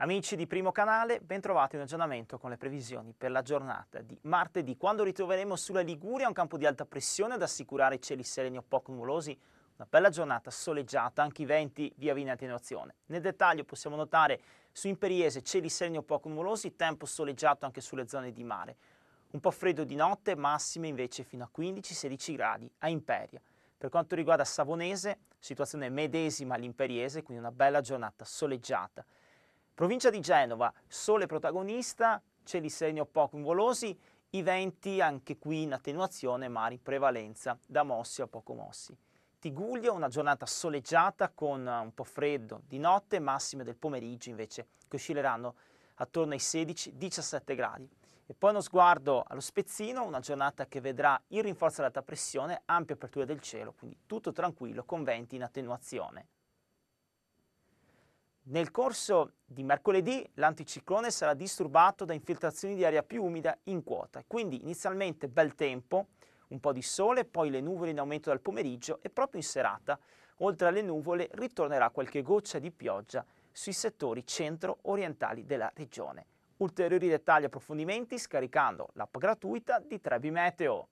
Amici di Primo Canale, bentrovati in aggiornamento con le previsioni per la giornata di martedì, quando ritroveremo sulla Liguria un campo di alta pressione ad assicurare cieli sereni o poco nuvolosi, una bella giornata soleggiata, anche i venti via via in attenuazione. Nel dettaglio possiamo notare su Imperiese cieli sereni o poco nuvolosi, tempo soleggiato anche sulle zone di mare. Un po' freddo di notte, massime invece fino a 15-16 gradi a Imperia. Per quanto riguarda Savonese, situazione medesima all'Imperiese, quindi una bella giornata soleggiata. Provincia di Genova, sole protagonista, cieli sereni poco nuvolosi, i venti anche qui in attenuazione ma in prevalenza da mossi a poco mossi. Tiguglio, una giornata soleggiata con eh, un po' freddo di notte, massime del pomeriggio invece che oscilleranno attorno ai 16-17 gradi. E poi uno sguardo allo Spezzino, una giornata che vedrà il rinforzo dell'alta pressione, ampia apertura del cielo, quindi tutto tranquillo con venti in attenuazione. Nel corso di mercoledì l'anticiclone sarà disturbato da infiltrazioni di aria più umida in quota, quindi inizialmente bel tempo, un po' di sole, poi le nuvole in aumento dal pomeriggio e proprio in serata, oltre alle nuvole, ritornerà qualche goccia di pioggia sui settori centro-orientali della regione. Ulteriori dettagli e approfondimenti scaricando l'app gratuita di Trebi Meteo.